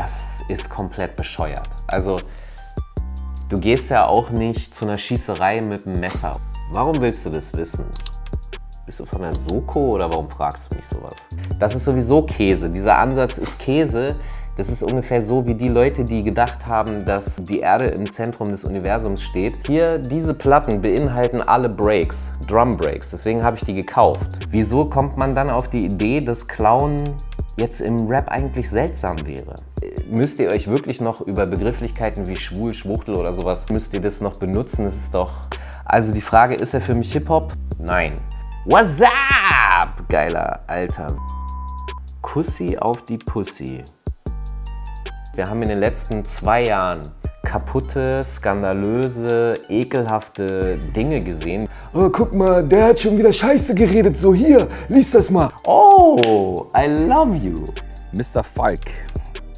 das ist komplett bescheuert. Also du gehst ja auch nicht zu einer Schießerei mit einem Messer. Warum willst du das wissen? Bist du von der Soko oder warum fragst du mich sowas? Das ist sowieso Käse. Dieser Ansatz ist Käse. Das ist ungefähr so wie die Leute, die gedacht haben, dass die Erde im Zentrum des Universums steht. Hier, diese Platten beinhalten alle Breaks, Drum Breaks. Deswegen habe ich die gekauft. Wieso kommt man dann auf die Idee, dass Clown jetzt im Rap eigentlich seltsam wäre. Müsst ihr euch wirklich noch über Begrifflichkeiten wie schwul, Schwuchtel oder sowas, müsst ihr das noch benutzen? Es ist doch... Also die Frage, ist er für mich Hip-Hop? Nein. What's up? Geiler, Alter. Kussi auf die Pussy. Wir haben in den letzten zwei Jahren kaputte, skandalöse, ekelhafte Dinge gesehen oh, guck mal, der hat schon wieder Scheiße geredet. So hier, lies das mal. Oh, I love you. Mr. Falk,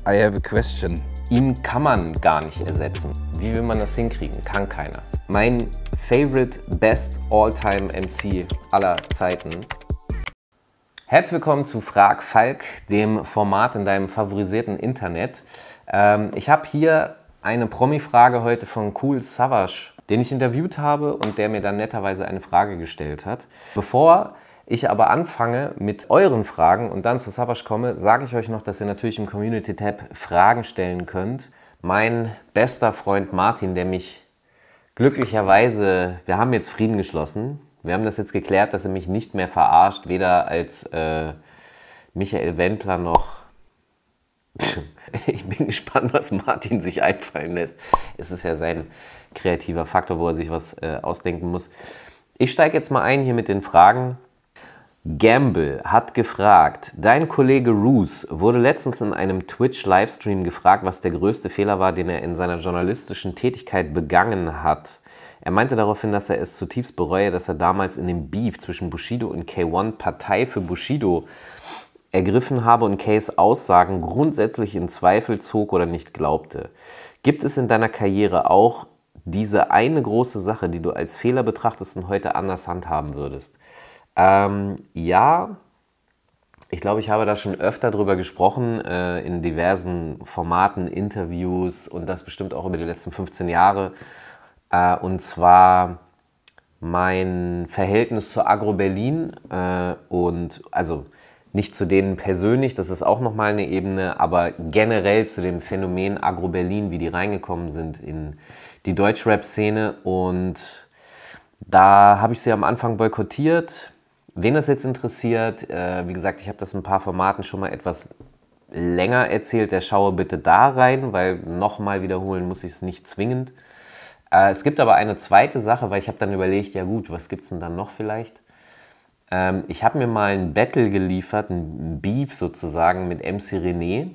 I have a question. Ihn kann man gar nicht ersetzen. Wie will man das hinkriegen? Kann keiner. Mein favorite, best all-time MC aller Zeiten Herzlich willkommen zu Frag Falk, dem Format in deinem favorisierten Internet. Ähm, ich habe hier eine Promi-Frage heute von Cool Savage den ich interviewt habe und der mir dann netterweise eine Frage gestellt hat. Bevor ich aber anfange mit euren Fragen und dann zu Savage komme, sage ich euch noch, dass ihr natürlich im Community Tab Fragen stellen könnt. Mein bester Freund Martin, der mich glücklicherweise, wir haben jetzt Frieden geschlossen. Wir haben das jetzt geklärt, dass er mich nicht mehr verarscht, weder als äh, Michael Wendler noch Ich bin gespannt, was Martin sich einfallen lässt. Es ist ja sein kreativer Faktor, wo er sich was äh, ausdenken muss. Ich steige jetzt mal ein hier mit den Fragen. Gamble hat gefragt, dein Kollege Roos wurde letztens in einem Twitch-Livestream gefragt, was der größte Fehler war, den er in seiner journalistischen Tätigkeit begangen hat. Er meinte daraufhin, dass er es zutiefst bereue, dass er damals in dem Beef zwischen Bushido und K1 Partei für Bushido ergriffen habe und Kays Aussagen grundsätzlich in Zweifel zog oder nicht glaubte. Gibt es in deiner Karriere auch diese eine große Sache, die du als Fehler betrachtest und heute anders handhaben würdest? Ähm, ja, ich glaube, ich habe da schon öfter drüber gesprochen, äh, in diversen Formaten, Interviews und das bestimmt auch über die letzten 15 Jahre. Äh, und zwar mein Verhältnis zu Agro Berlin äh, und also nicht zu denen persönlich, das ist auch nochmal eine Ebene, aber generell zu dem Phänomen Agro-Berlin, wie die reingekommen sind in die Deutschrap-Szene. Und da habe ich sie am Anfang boykottiert. Wen das jetzt interessiert, äh, wie gesagt, ich habe das in ein paar Formaten schon mal etwas länger erzählt, der schaue bitte da rein, weil nochmal wiederholen muss ich es nicht zwingend. Äh, es gibt aber eine zweite Sache, weil ich habe dann überlegt, ja gut, was gibt es denn dann noch vielleicht? Ähm, ich habe mir mal ein Battle geliefert, ein Beef sozusagen mit MC René.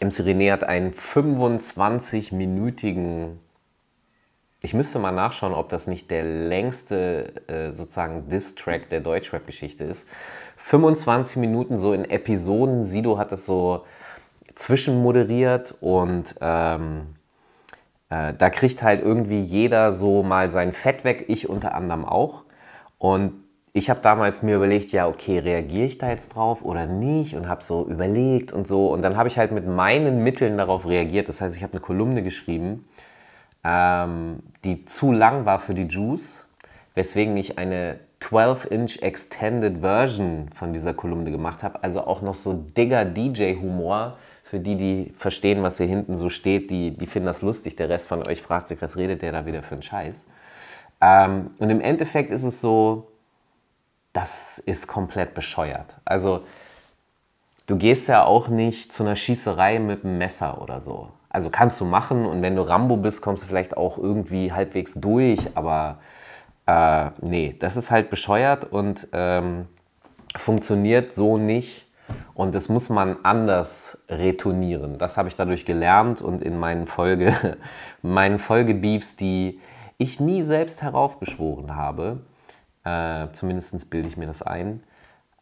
MC René hat einen 25-minütigen, ich müsste mal nachschauen, ob das nicht der längste äh, sozusagen Diss-Track der Deutschrap-Geschichte ist. 25 Minuten so in Episoden. Sido hat das so zwischenmoderiert und ähm, äh, da kriegt halt irgendwie jeder so mal sein Fett weg, ich unter anderem auch. Und ich habe damals mir überlegt, ja, okay, reagiere ich da jetzt drauf oder nicht und habe so überlegt und so. Und dann habe ich halt mit meinen Mitteln darauf reagiert. Das heißt, ich habe eine Kolumne geschrieben, ähm, die zu lang war für die Juice, weswegen ich eine 12-inch Extended Version von dieser Kolumne gemacht habe. Also auch noch so digger DJ-Humor. Für die, die verstehen, was hier hinten so steht, die, die finden das lustig. Der Rest von euch fragt sich, was redet der da wieder für einen Scheiß? Ähm, und im Endeffekt ist es so, das ist komplett bescheuert. Also du gehst ja auch nicht zu einer Schießerei mit einem Messer oder so. Also kannst du machen und wenn du Rambo bist, kommst du vielleicht auch irgendwie halbwegs durch, aber äh, nee, das ist halt bescheuert und ähm, funktioniert so nicht und das muss man anders retournieren. Das habe ich dadurch gelernt und in meinen, Folge, meinen Folgebeefs, die ich nie selbst heraufbeschworen habe, äh, zumindest bilde ich mir das ein,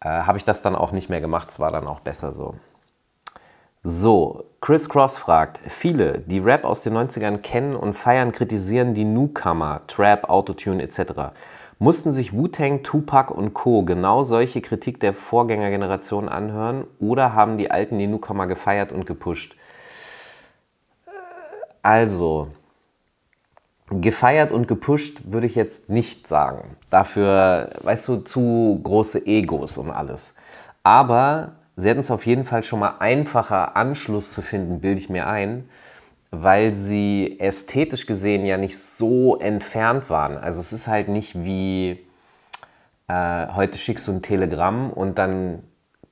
äh, habe ich das dann auch nicht mehr gemacht. Es war dann auch besser so. So, Chris Cross fragt, viele, die Rap aus den 90ern kennen und feiern, kritisieren die Newcomer, Trap, Autotune etc. Mussten sich Wu-Tang, Tupac und Co. genau solche Kritik der Vorgängergeneration anhören oder haben die Alten die Newcomer gefeiert und gepusht? Äh, also, Gefeiert und gepusht würde ich jetzt nicht sagen. Dafür, weißt du, zu große Egos und alles. Aber sie hätten es auf jeden Fall schon mal einfacher, Anschluss zu finden, bilde ich mir ein, weil sie ästhetisch gesehen ja nicht so entfernt waren. Also es ist halt nicht wie, äh, heute schickst du ein Telegramm und dann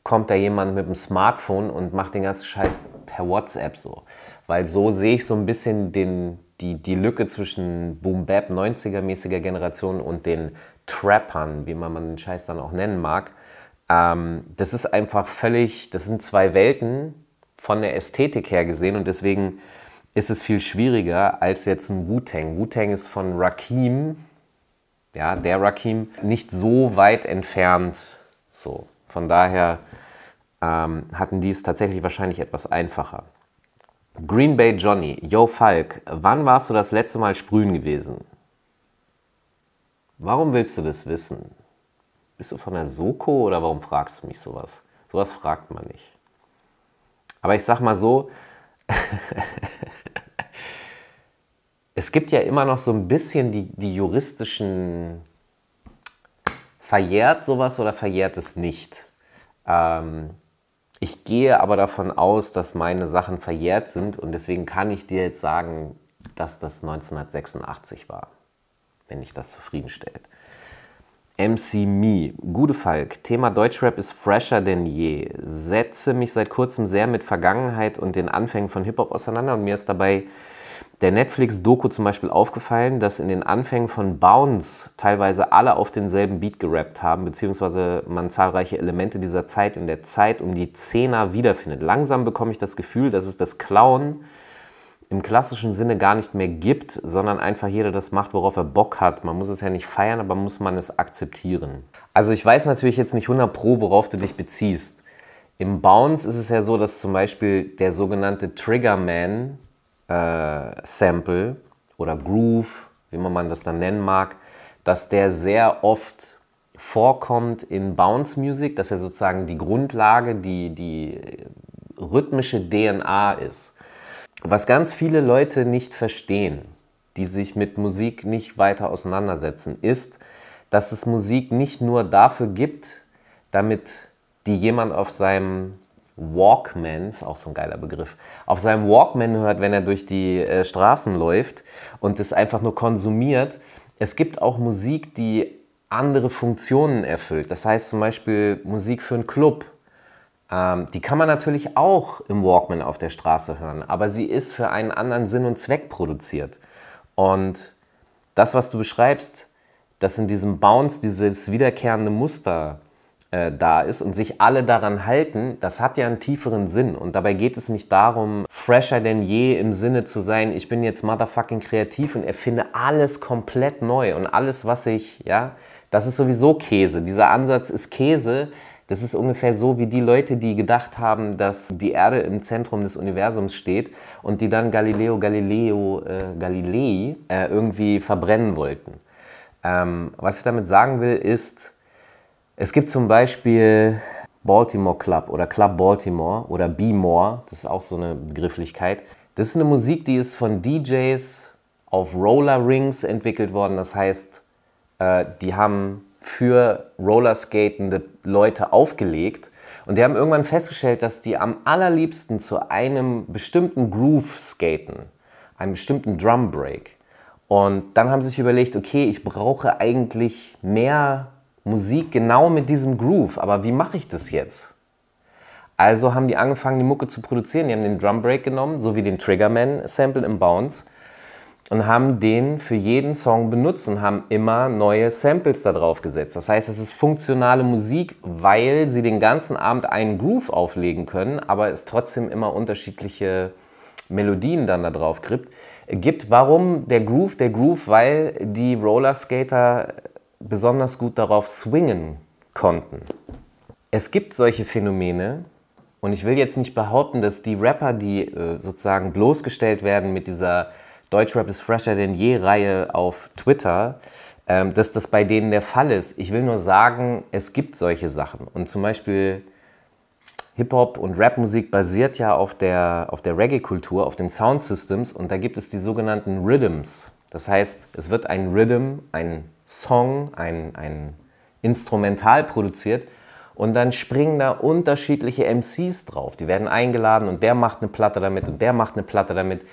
kommt da jemand mit dem Smartphone und macht den ganzen Scheiß per WhatsApp so. Weil so sehe ich so ein bisschen den die, die Lücke zwischen Boom-Bap 90er-mäßiger Generation und den Trappern, wie man den Scheiß dann auch nennen mag, ähm, das ist einfach völlig, das sind zwei Welten von der Ästhetik her gesehen und deswegen ist es viel schwieriger als jetzt ein Wu-Tang. Wu-Tang ist von Rakim, ja, der Rakim, nicht so weit entfernt. So, von daher ähm, hatten die es tatsächlich wahrscheinlich etwas einfacher. Green Bay Johnny, yo Falk, wann warst du das letzte Mal sprühen gewesen? Warum willst du das wissen? Bist du von der Soko oder warum fragst du mich sowas? Sowas fragt man nicht. Aber ich sag mal so, es gibt ja immer noch so ein bisschen die, die juristischen, verjährt sowas oder verjährt es nicht? Ähm, ich gehe aber davon aus, dass meine Sachen verjährt sind und deswegen kann ich dir jetzt sagen, dass das 1986 war, wenn dich das zufriedenstellt. MC Me, gute Falk, Thema Deutschrap ist fresher denn je. Setze mich seit kurzem sehr mit Vergangenheit und den Anfängen von Hip-Hop auseinander und mir ist dabei der Netflix-Doku zum Beispiel aufgefallen, dass in den Anfängen von Bounce teilweise alle auf denselben Beat gerappt haben, beziehungsweise man zahlreiche Elemente dieser Zeit in der Zeit um die Zehner wiederfindet. Langsam bekomme ich das Gefühl, dass es das Clown im klassischen Sinne gar nicht mehr gibt, sondern einfach jeder das macht, worauf er Bock hat. Man muss es ja nicht feiern, aber muss man es akzeptieren. Also ich weiß natürlich jetzt nicht 100 pro, worauf du dich beziehst. Im Bounce ist es ja so, dass zum Beispiel der sogenannte Triggerman äh, Sample oder Groove, wie man das dann nennen mag, dass der sehr oft vorkommt in Bounce Music, dass er sozusagen die Grundlage, die, die rhythmische DNA ist. Was ganz viele Leute nicht verstehen, die sich mit Musik nicht weiter auseinandersetzen, ist, dass es Musik nicht nur dafür gibt, damit die jemand auf seinem Walkman, ist auch so ein geiler Begriff, auf seinem Walkman hört, wenn er durch die äh, Straßen läuft und es einfach nur konsumiert. Es gibt auch Musik, die andere Funktionen erfüllt. Das heißt zum Beispiel Musik für einen Club. Ähm, die kann man natürlich auch im Walkman auf der Straße hören, aber sie ist für einen anderen Sinn und Zweck produziert. Und das, was du beschreibst, dass in diesem Bounce dieses wiederkehrende Muster äh, da ist und sich alle daran halten, das hat ja einen tieferen Sinn. Und dabei geht es nicht darum, fresher denn je im Sinne zu sein, ich bin jetzt motherfucking kreativ und erfinde alles komplett neu und alles, was ich, ja, das ist sowieso Käse. Dieser Ansatz ist Käse. Das ist ungefähr so wie die Leute, die gedacht haben, dass die Erde im Zentrum des Universums steht und die dann Galileo Galileo äh, Galilei äh, irgendwie verbrennen wollten. Ähm, was ich damit sagen will, ist, es gibt zum Beispiel Baltimore Club oder Club Baltimore oder Be More, das ist auch so eine Begrifflichkeit. Das ist eine Musik, die ist von DJs auf Roller Rings entwickelt worden. Das heißt, äh, die haben für rollerskatende Leute aufgelegt. Und die haben irgendwann festgestellt, dass die am allerliebsten zu einem bestimmten Groove skaten, einem bestimmten Drum Break. Und dann haben sie sich überlegt, okay, ich brauche eigentlich mehr Musik genau mit diesem Groove, aber wie mache ich das jetzt? Also haben die angefangen, die Mucke zu produzieren. Die haben den Drum Break genommen, so wie den Triggerman-Sample im Bounce und haben den für jeden Song benutzt und haben immer neue Samples da drauf gesetzt. Das heißt, es ist funktionale Musik, weil sie den ganzen Abend einen Groove auflegen können, aber es trotzdem immer unterschiedliche Melodien dann da drauf gibt. Warum der Groove? Der Groove, weil die Roller Skater besonders gut darauf swingen konnten. Es gibt solche Phänomene und ich will jetzt nicht behaupten, dass die Rapper, die äh, sozusagen bloßgestellt werden mit dieser Deutschrap ist fresher denn je Reihe auf Twitter, ähm, dass das bei denen der Fall ist. Ich will nur sagen, es gibt solche Sachen und zum Beispiel Hip-Hop und Rapmusik basiert ja auf der, auf der Reggae-Kultur, auf den Sound-Systems und da gibt es die sogenannten Rhythms. Das heißt, es wird ein Rhythm, ein Song, ein, ein Instrumental produziert. Und dann springen da unterschiedliche MCs drauf. Die werden eingeladen und der macht eine Platte damit und der macht eine Platte damit.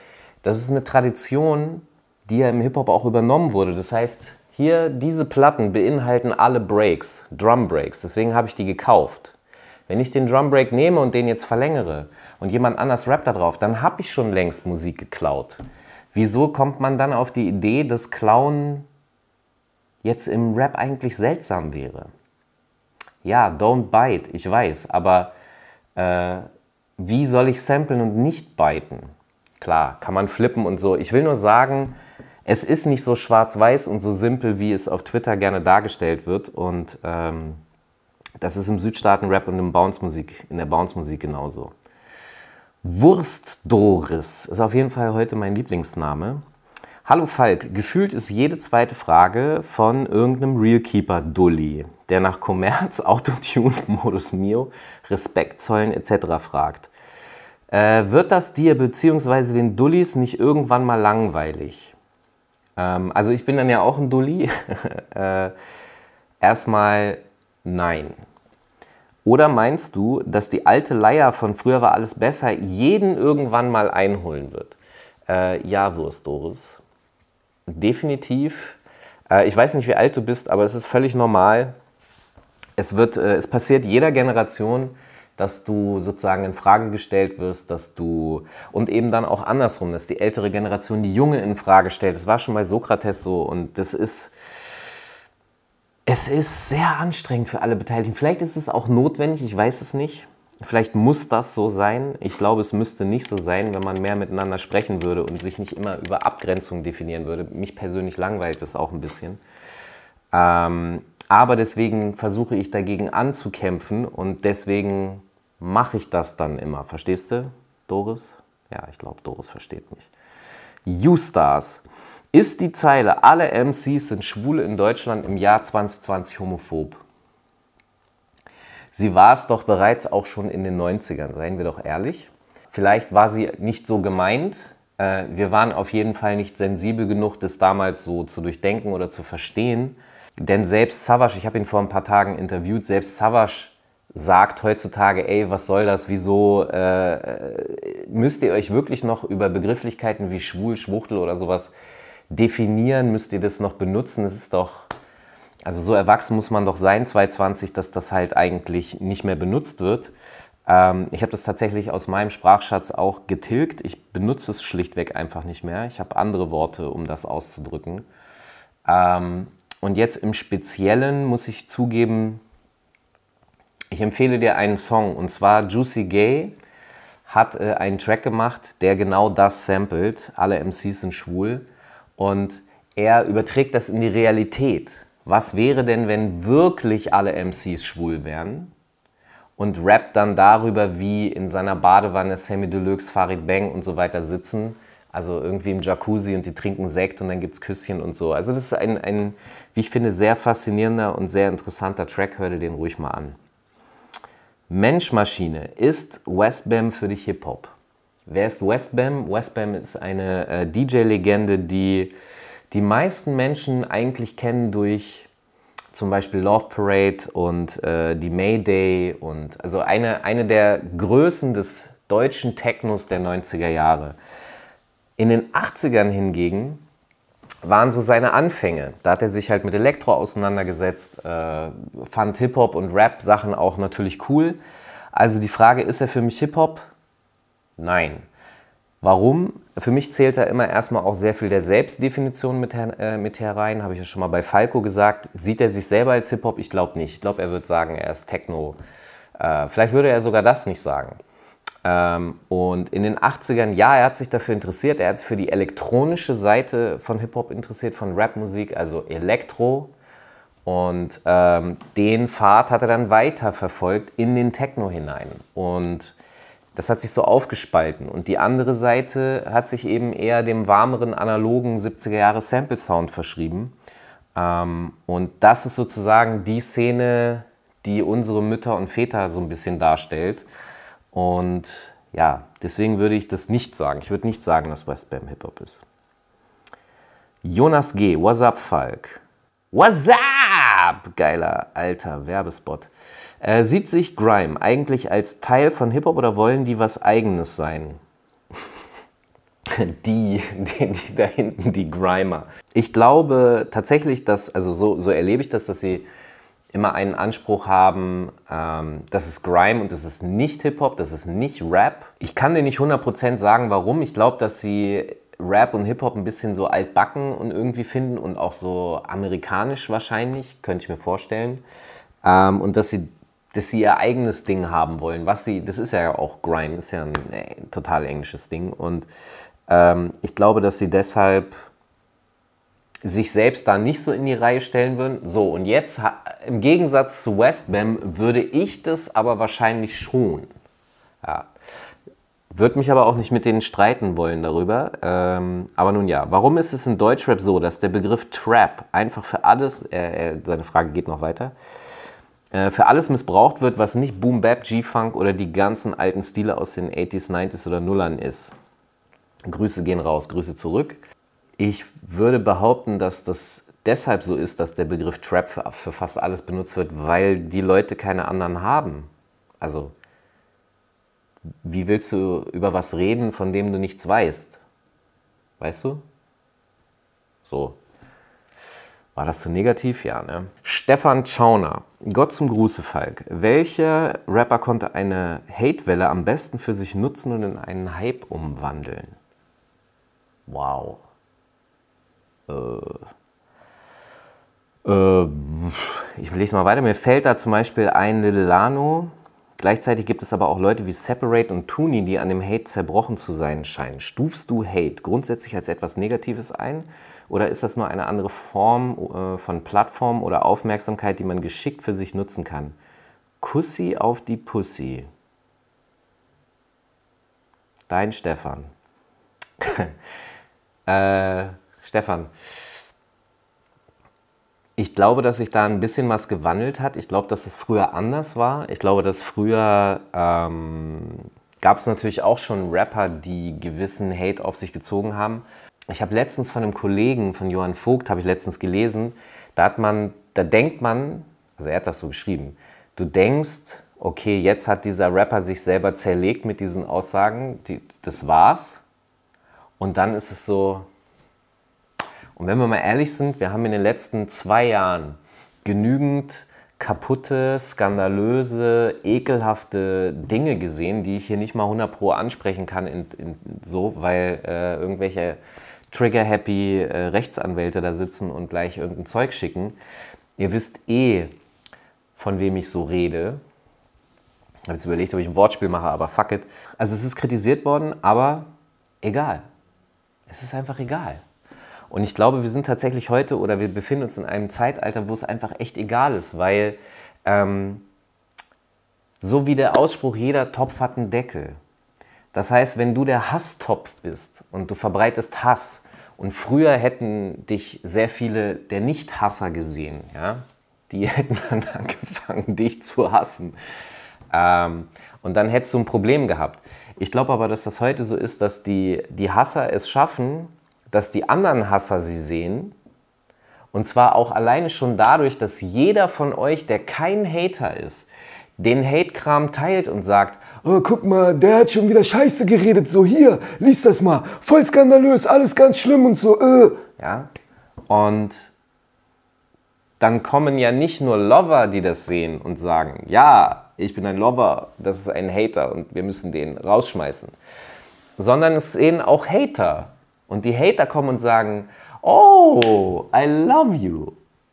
Das ist eine Tradition, die ja im Hip-Hop auch übernommen wurde. Das heißt, hier diese Platten beinhalten alle Breaks, Drum Breaks. Deswegen habe ich die gekauft. Wenn ich den Drum Break nehme und den jetzt verlängere und jemand anders rappt da drauf, dann habe ich schon längst Musik geklaut. Wieso kommt man dann auf die Idee, dass Klauen jetzt im Rap eigentlich seltsam wäre. Ja, don't bite, ich weiß, aber äh, wie soll ich samplen und nicht biten? Klar, kann man flippen und so. Ich will nur sagen, es ist nicht so schwarz-weiß und so simpel, wie es auf Twitter gerne dargestellt wird. Und ähm, das ist im Südstaaten-Rap und im Bounce -Musik, in der Bounce-Musik genauso. Wurst Doris ist auf jeden Fall heute mein Lieblingsname. Hallo Falk, gefühlt ist jede zweite Frage von irgendeinem Realkeeper-Dulli, der nach Commerz, Autotune, Modus Mio, Respekt zollen etc. fragt. Äh, wird das dir bzw. den Dullis nicht irgendwann mal langweilig? Ähm, also ich bin dann ja auch ein Dulli. äh, erstmal nein. Oder meinst du, dass die alte Leier von früher war alles besser jeden irgendwann mal einholen wird? Äh, ja, Wurst, Doris definitiv. Äh, ich weiß nicht, wie alt du bist, aber es ist völlig normal. Es, wird, äh, es passiert jeder Generation, dass du sozusagen in Frage gestellt wirst, dass du und eben dann auch andersrum, dass die ältere Generation die junge in Frage stellt. Das war schon bei Sokrates so und das ist es ist sehr anstrengend für alle Beteiligten. Vielleicht ist es auch notwendig, ich weiß es nicht. Vielleicht muss das so sein. Ich glaube, es müsste nicht so sein, wenn man mehr miteinander sprechen würde und sich nicht immer über Abgrenzungen definieren würde. Mich persönlich langweilt das auch ein bisschen. Ähm, aber deswegen versuche ich dagegen anzukämpfen und deswegen mache ich das dann immer. Verstehst du, Doris? Ja, ich glaube, Doris versteht mich. U-Stars. Ist die Zeile, alle MCs sind Schwule in Deutschland im Jahr 2020 homophob? Sie war es doch bereits auch schon in den 90ern, seien wir doch ehrlich. Vielleicht war sie nicht so gemeint. Äh, wir waren auf jeden Fall nicht sensibel genug, das damals so zu durchdenken oder zu verstehen. Denn selbst Savage, ich habe ihn vor ein paar Tagen interviewt, selbst Savage sagt heutzutage, ey, was soll das, wieso äh, äh müsst ihr euch wirklich noch über Begrifflichkeiten wie schwul, schwuchtel oder sowas definieren, müsst ihr das noch benutzen, es ist doch also so erwachsen muss man doch sein, 2020, dass das halt eigentlich nicht mehr benutzt wird. Ähm, ich habe das tatsächlich aus meinem Sprachschatz auch getilgt. Ich benutze es schlichtweg einfach nicht mehr. Ich habe andere Worte, um das auszudrücken. Ähm, und jetzt im Speziellen muss ich zugeben, ich empfehle dir einen Song und zwar Juicy Gay hat äh, einen Track gemacht, der genau das samplet. Alle MCs sind schwul und er überträgt das in die Realität was wäre denn, wenn wirklich alle MCs schwul wären? Und rappt dann darüber, wie in seiner Badewanne Sammy Deluxe, Farid Bang und so weiter sitzen. Also irgendwie im Jacuzzi und die trinken Sekt und dann gibt es Küsschen und so. Also das ist ein, ein, wie ich finde, sehr faszinierender und sehr interessanter Track. Hör dir den ruhig mal an. Menschmaschine, ist Westbam für dich Hip-Hop? Wer ist Westbam? Westbam ist eine äh, DJ-Legende, die die meisten Menschen eigentlich kennen durch zum Beispiel Love Parade und äh, die Mayday und also eine, eine der Größen des deutschen Technos der 90er Jahre. In den 80ern hingegen waren so seine Anfänge. Da hat er sich halt mit Elektro auseinandergesetzt, äh, fand Hip-Hop und Rap-Sachen auch natürlich cool. Also die Frage, ist er für mich Hip-Hop? Nein. Warum? Für mich zählt da immer erstmal auch sehr viel der Selbstdefinition mit, her, äh, mit herein. Habe ich ja schon mal bei Falco gesagt. Sieht er sich selber als Hip-Hop? Ich glaube nicht. Ich glaube, er würde sagen, er ist Techno. Äh, vielleicht würde er sogar das nicht sagen. Ähm, und in den 80ern, ja, er hat sich dafür interessiert. Er hat sich für die elektronische Seite von Hip-Hop interessiert, von Rap-Musik, also Elektro. Und ähm, den Pfad hat er dann weiterverfolgt in den Techno hinein. Und das hat sich so aufgespalten. Und die andere Seite hat sich eben eher dem warmeren, analogen 70er-Jahre-Sample-Sound verschrieben. Ähm, und das ist sozusagen die Szene, die unsere Mütter und Väter so ein bisschen darstellt. Und ja, deswegen würde ich das nicht sagen. Ich würde nicht sagen, dass West Hip-Hop ist. Jonas G., What's up, Falk? What's up? Geiler alter Werbespot. Äh, sieht sich Grime eigentlich als Teil von Hip-Hop oder wollen die was Eigenes sein? die, die, die da hinten, die Grimer. Ich glaube tatsächlich, dass, also so, so erlebe ich das, dass sie immer einen Anspruch haben, ähm, das ist Grime und das ist nicht Hip-Hop, das ist nicht Rap. Ich kann dir nicht 100% sagen, warum. Ich glaube, dass sie Rap und Hip-Hop ein bisschen so altbacken und irgendwie finden und auch so amerikanisch wahrscheinlich, könnte ich mir vorstellen. Ähm, und dass sie dass sie ihr eigenes Ding haben wollen, was sie, das ist ja auch Grime, ist ja ein äh, total englisches Ding und ähm, ich glaube, dass sie deshalb sich selbst da nicht so in die Reihe stellen würden. So, und jetzt im Gegensatz zu Westbam würde ich das aber wahrscheinlich schon. Ja. Würde mich aber auch nicht mit denen streiten wollen darüber. Ähm, aber nun ja, warum ist es in Deutschrap so, dass der Begriff Trap einfach für alles, äh, äh seine Frage geht noch weiter, äh, für alles missbraucht wird, was nicht Boom Bap, G-Funk oder die ganzen alten Stile aus den 80s, 90s oder Nullern ist. Grüße gehen raus, Grüße zurück. Ich würde behaupten, dass das deshalb so ist, dass der Begriff Trap für, für fast alles benutzt wird, weil die Leute keine anderen haben. Also, wie willst du über was reden, von dem du nichts weißt? Weißt du? So. War das zu so negativ? Ja, ne? Stefan Schauner. Gott zum Gruße, Falk. Welcher Rapper konnte eine Hate-Welle am besten für sich nutzen und in einen Hype umwandeln? Wow. Äh. Äh, ich lese mal weiter. Mir fällt da zum Beispiel ein Lil Lano. Gleichzeitig gibt es aber auch Leute wie Separate und Toonie, die an dem Hate zerbrochen zu sein scheinen. Stufst du Hate grundsätzlich als etwas Negatives ein? Oder ist das nur eine andere Form äh, von Plattform oder Aufmerksamkeit, die man geschickt für sich nutzen kann? Kussi auf die Pussy. Dein Stefan. äh, Stefan. Ich glaube, dass sich da ein bisschen was gewandelt hat. Ich glaube, dass es früher anders war. Ich glaube, dass früher ähm, gab es natürlich auch schon Rapper, die gewissen Hate auf sich gezogen haben. Ich habe letztens von einem Kollegen, von Johann Vogt, habe ich letztens gelesen, da hat man, da denkt man, also er hat das so geschrieben, du denkst, okay, jetzt hat dieser Rapper sich selber zerlegt mit diesen Aussagen, die, das war's. Und dann ist es so, und wenn wir mal ehrlich sind, wir haben in den letzten zwei Jahren genügend kaputte, skandalöse, ekelhafte Dinge gesehen, die ich hier nicht mal 100 Pro ansprechen kann, in, in so, weil äh, irgendwelche trigger-happy äh, Rechtsanwälte da sitzen und gleich irgendein Zeug schicken. Ihr wisst eh, von wem ich so rede. Ich habe jetzt überlegt, ob ich ein Wortspiel mache, aber fuck it. Also es ist kritisiert worden, aber egal. Es ist einfach egal. Und ich glaube, wir sind tatsächlich heute oder wir befinden uns in einem Zeitalter, wo es einfach echt egal ist, weil ähm, so wie der Ausspruch, jeder Topf hat einen Deckel. Das heißt, wenn du der Hasstopf bist und du verbreitest Hass, und früher hätten dich sehr viele der Nicht-Hasser gesehen, ja, die hätten dann angefangen, dich zu hassen. Ähm, und dann hättest du ein Problem gehabt. Ich glaube aber, dass das heute so ist, dass die, die Hasser es schaffen, dass die anderen Hasser sie sehen. Und zwar auch alleine schon dadurch, dass jeder von euch, der kein Hater ist, den Hate-Kram teilt und sagt, Oh, guck mal, der hat schon wieder Scheiße geredet, so hier, lies das mal, voll skandalös, alles ganz schlimm und so, äh. Ja, und dann kommen ja nicht nur Lover, die das sehen und sagen, ja, ich bin ein Lover, das ist ein Hater und wir müssen den rausschmeißen, sondern es sehen auch Hater. Und die Hater kommen und sagen, oh, I love you.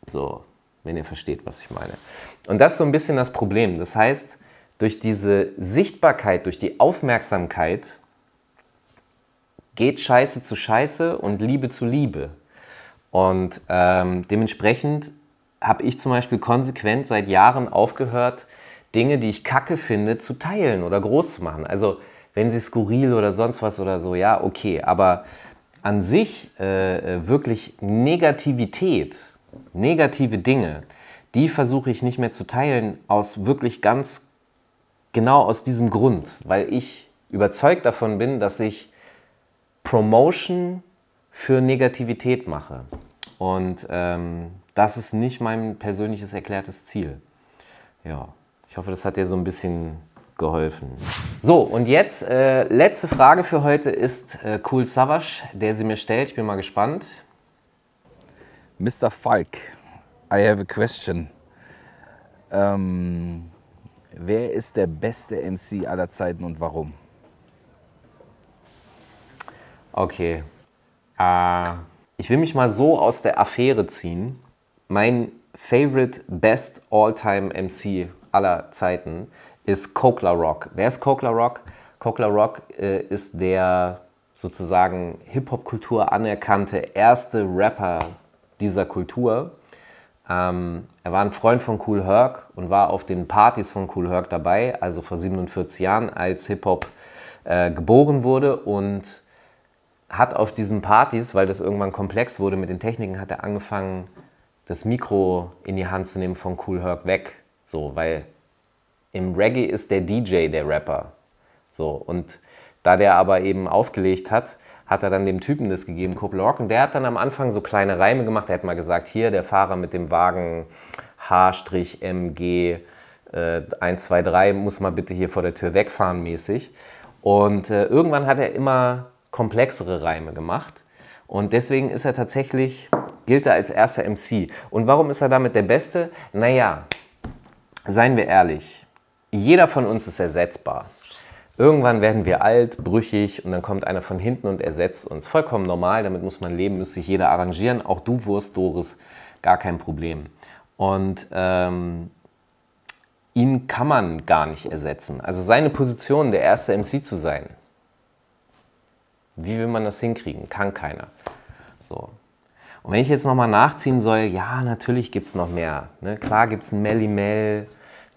So, wenn ihr versteht, was ich meine. Und das ist so ein bisschen das Problem. Das heißt, durch diese Sichtbarkeit, durch die Aufmerksamkeit geht Scheiße zu Scheiße und Liebe zu Liebe. Und ähm, dementsprechend habe ich zum Beispiel konsequent seit Jahren aufgehört, Dinge, die ich kacke finde, zu teilen oder groß zu machen. Also wenn sie skurril oder sonst was oder so, ja, okay. Aber an sich äh, äh wirklich Negativität, negative Dinge, die versuche ich nicht mehr zu teilen aus wirklich ganz Genau aus diesem Grund, weil ich überzeugt davon bin, dass ich Promotion für Negativität mache. Und ähm, das ist nicht mein persönliches erklärtes Ziel. Ja, ich hoffe, das hat dir so ein bisschen geholfen. So, und jetzt äh, letzte Frage für heute ist äh, Cool Savage, der sie mir stellt. Ich bin mal gespannt. Mr. Falk, I have a question. Um, ähm, Wer ist der beste MC aller Zeiten und warum? Okay. Äh, ich will mich mal so aus der Affäre ziehen. Mein favorite best all-time MC aller Zeiten ist Kokla Rock. Wer ist Kokla Rock? Kokla Rock äh, ist der sozusagen Hip-Hop-Kultur anerkannte erste Rapper dieser Kultur. Ähm, er war ein Freund von Cool Herc und war auf den Partys von Cool Herc dabei, also vor 47 Jahren, als Hip-Hop äh, geboren wurde und hat auf diesen Partys, weil das irgendwann komplex wurde mit den Techniken, hat er angefangen, das Mikro in die Hand zu nehmen von Cool Herc weg. So, weil im Reggae ist der DJ der Rapper. So, und da der aber eben aufgelegt hat, hat er dann dem Typen das gegeben, Kuppelrock. Und der hat dann am Anfang so kleine Reime gemacht. Er hat mal gesagt, hier der Fahrer mit dem Wagen H-MG äh, 123 muss mal bitte hier vor der Tür wegfahren mäßig. Und äh, irgendwann hat er immer komplexere Reime gemacht. Und deswegen ist er tatsächlich, gilt er als erster MC. Und warum ist er damit der Beste? Naja, seien wir ehrlich, jeder von uns ist ersetzbar. Irgendwann werden wir alt, brüchig und dann kommt einer von hinten und ersetzt uns. Vollkommen normal, damit muss man leben, müsste sich jeder arrangieren. Auch du, Wurst, Doris, gar kein Problem. Und ähm, ihn kann man gar nicht ersetzen. Also seine Position, der erste MC zu sein, wie will man das hinkriegen? Kann keiner. So. Und wenn ich jetzt nochmal nachziehen soll, ja, natürlich gibt es noch mehr. Ne? Klar gibt es ein Melly Mel,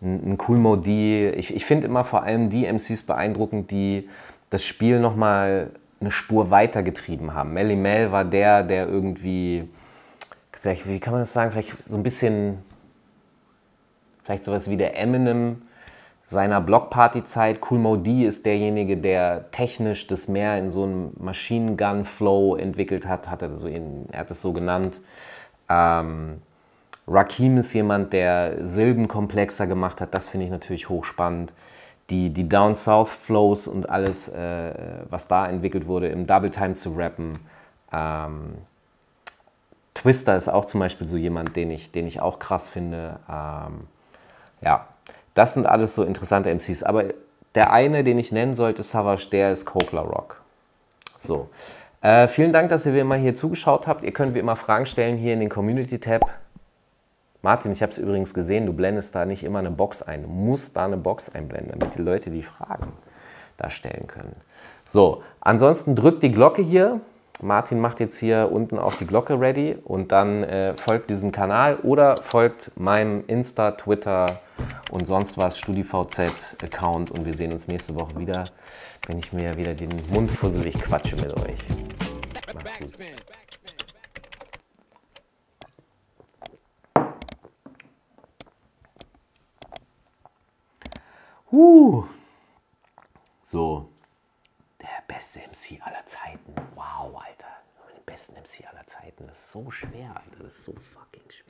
ein Cool Mo Ich, ich finde immer vor allem die MCs beeindruckend, die das Spiel nochmal eine Spur weitergetrieben haben. Melly Mel war der, der irgendwie, vielleicht, wie kann man das sagen, vielleicht so ein bisschen, vielleicht sowas wie der Eminem seiner Blockparty-Zeit. Cool Mo ist derjenige, der technisch das mehr in so einem Machine Gun Flow entwickelt hat, hat er, so in, er hat es so genannt. Ähm, Rakim ist jemand, der Silben komplexer gemacht hat. Das finde ich natürlich hochspannend. Die, die Down South Flows und alles, äh, was da entwickelt wurde, im Double Time zu rappen. Ähm, Twister ist auch zum Beispiel so jemand, den ich, den ich auch krass finde. Ähm, ja, das sind alles so interessante MCs. Aber der eine, den ich nennen sollte, Savage, der ist Kokler Rock. So. Äh, vielen Dank, dass ihr wie immer hier zugeschaut habt. Ihr könnt wie immer Fragen stellen hier in den Community-Tab. Martin, ich habe es übrigens gesehen, du blendest da nicht immer eine Box ein. Du musst da eine Box einblenden, damit die Leute die Fragen da stellen können. So, ansonsten drückt die Glocke hier. Martin macht jetzt hier unten auch die Glocke ready und dann äh, folgt diesem Kanal oder folgt meinem Insta, Twitter und sonst was StudiVZ-Account und wir sehen uns nächste Woche wieder, wenn ich mir wieder den Mund fusselig quatsche mit euch. Macht's gut. Huh. So, der beste MC aller Zeiten. Wow, Alter. Der beste MC aller Zeiten. Das ist so schwer, Alter. Das ist so fucking schwer.